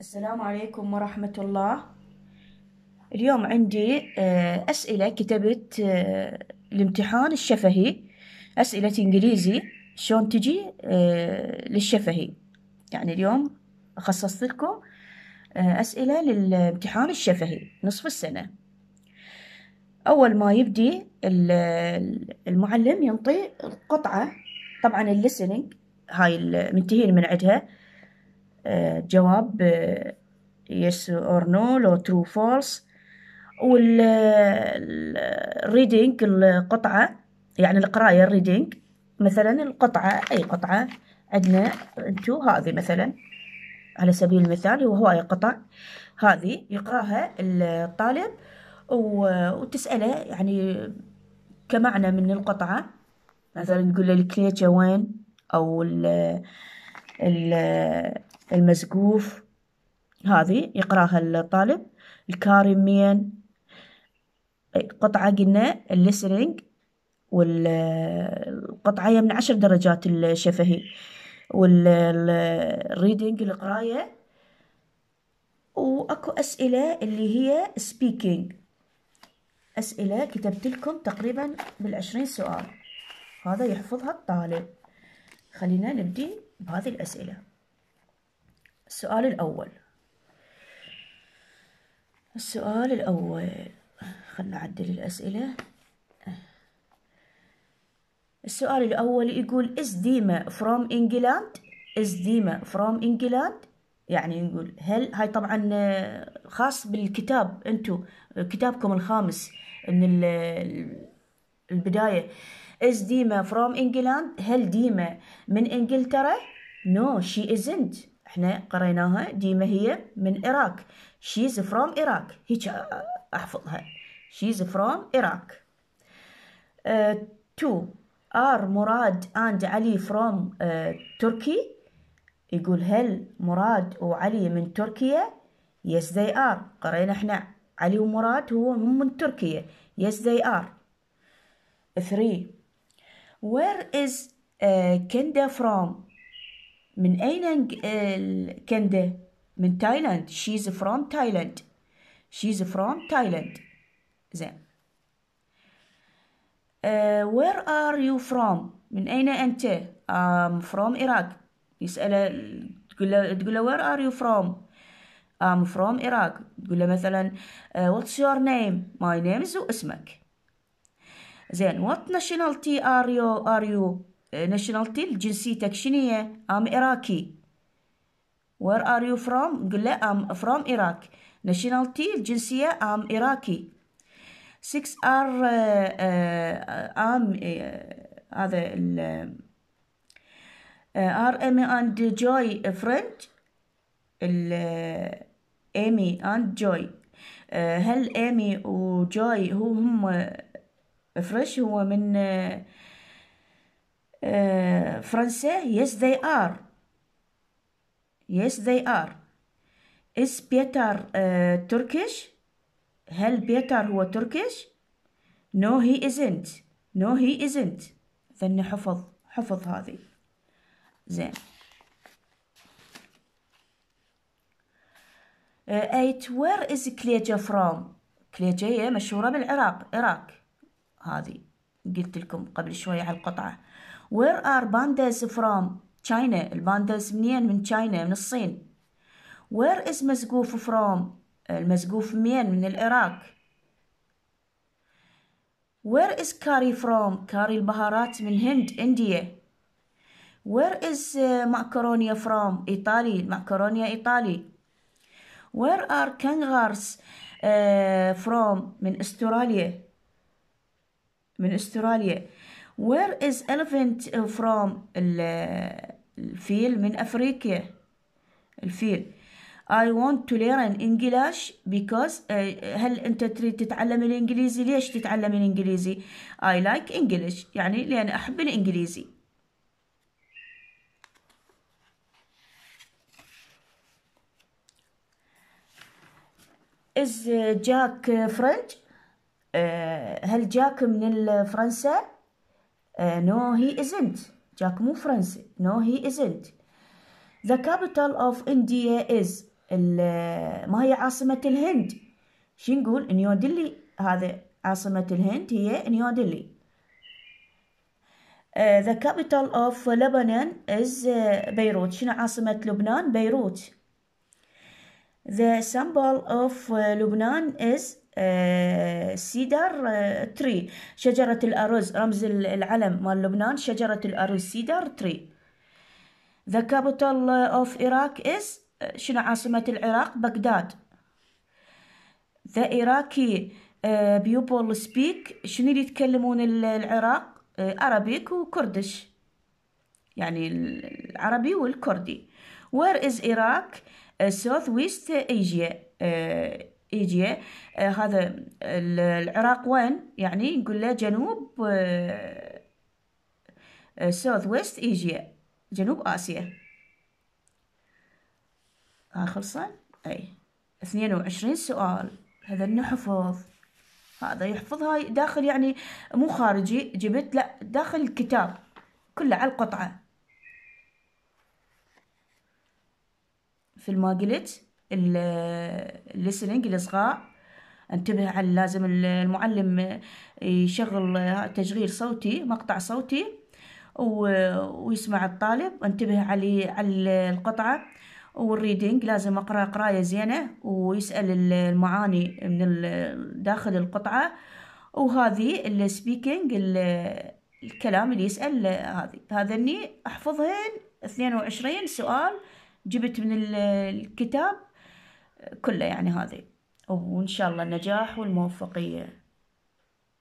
السلام عليكم ورحمة الله اليوم عندي آه، أسئلة كتبت الامتحان آه، الشفهي أسئلة إنجليزي شلون تجي آه، للشفهي يعني اليوم خصصت لكم أسئلة للامتحان الشفهي نصف السنة أول ما يبدي المعلم ينطي القطعة طبعا الليسنينج هاي منتهين من عندها جواب يس اور نو لو ترو فولس والريدينج القطعة يعني القراية الريدينج مثلا القطعة أي قطعة عندنا انتو هذه مثلا على سبيل المثال هو هواية قطع هذه يقراها الطالب وتسأله يعني كمعنى من القطعة مثلا تقول له الكليتشة وين أو ال المزقوف هذه يقراها الطالب الكارمين قطعة قلنا الليسنينج والقطعة من عشر درجات الشفهي والريدنج القراية واكو أسئلة اللي هي سبيكينج أسئلة كتبت لكم تقريبا بالعشرين سؤال هذا يحفظها الطالب خلينا نبدي بهذه الأسئلة السؤال الأول السؤال الأول خلنا أعدل الأسئلة السؤال الأول يقول is ديما from England is ديما from England يعني نقول هل هاي طبعا آه، خاص بالكتاب انتو كتابكم الخامس من البداية is ديما from England هل ديما من انجلترا no she isn't احنا قريناها ديما هي من إراك she's from العراق هيك أحفظها she's from العراق آه، uh, two are مراد اند علي from تركي آه، يقول هل مراد وعلي من تركيا yes they are قرينا احنا علي ومراد هو هم من تركيا yes they are three where is uh, Kenda from من أين كندا؟ من تايلاند she's from تايلاند she's from تايلاند زين uh, where are you from من أين أنت I'm from Iraq يسأله تقول له تقول له where are you from I'm from Iraq تقول له مثلا uh, what's your name my name is واسمك زين what nationality are you are you ناشونالتي جنسيتك شنية ام اراكي وير ار يو فروم قل له ام فروم اراك ناشونالتي الجنسيه ام اراكي 6 ار آه، آه، ام آه، هذا ال ار ام اند جوي فرنج امي اند جوي هل ايمي وجوي هو هم فريش هو من آه، فرنسي يس yes they are yes they are is تركيش آه، هل بيتر هو تركيش no he isn't no he isn't ذن حفظ حفظ هذه زين ايت وير از كليجا فروم كليجا مشهورة بالعراق عراق هذه قلت لكم قبل شوية على القطعة Where are pandas from? China البانداز منين من China من الصين Where is مسقوف from المسقوف منين من العراق Where is curry from curry البهارات من هند إنديا Where is uh, macaroni from إيطالي المعكرونيا إيطالي Where are kangaroos uh, from من أستراليا من أستراليا where is elephant uh, from الفيل من أفريقيا الفيل I want to learn English because uh, هل أنت تريد تتعلم الإنجليزي ليش تتعلم الإنجليزي I like English يعني لأن أحب الإنجليزي Is uh, Jack uh, French uh, هل جاك من الفرنسا No, he isn't. جاك مو فرنسي. No, he isn't. The capital of India is ما هي عاصمة الهند شو نقول نيودلي هذا عاصمة الهند هي نيودلي uh, The capital of Lebanon is uh, بيروت شنو عاصمة لبنان بيروت The symbol of uh, Lebanon is آه، سيدر آه، تري شجرة الأرز رمز العلم مال لبنان شجرة الأرز سيدر تري The capital of Iraq is آه، شنو عاصمة العراق بغداد The Iraqi people speak شنو اللي يتكلمون العراق Arabic وكردش يعني العربي والكردي Where is Iraq Southwest Asia الخليجية آه، هذا العراق وين يعني نقول له جنوب ساوث ويست ايجيا جنوب آسيا ها خلصان أي 22 سؤال هذا نحفظ هذا يحفظها داخل يعني مو خارجي جبت لا داخل الكتاب كله على القطعة في ما قلت الليسننج الاصغاء انتبه على لازم المعلم يشغل تشغيل صوتي مقطع صوتي ويسمع الطالب انتبه على على القطعه والريدنج لازم اقرا قرايه زينه ويسال المعاني من داخل القطعه وهذه السبيكينج الكلام اللي يسال هذه هذا اني احفظهن 22 سؤال جبت من الكتاب كله يعني هذه وإن شاء الله النجاح والموفقية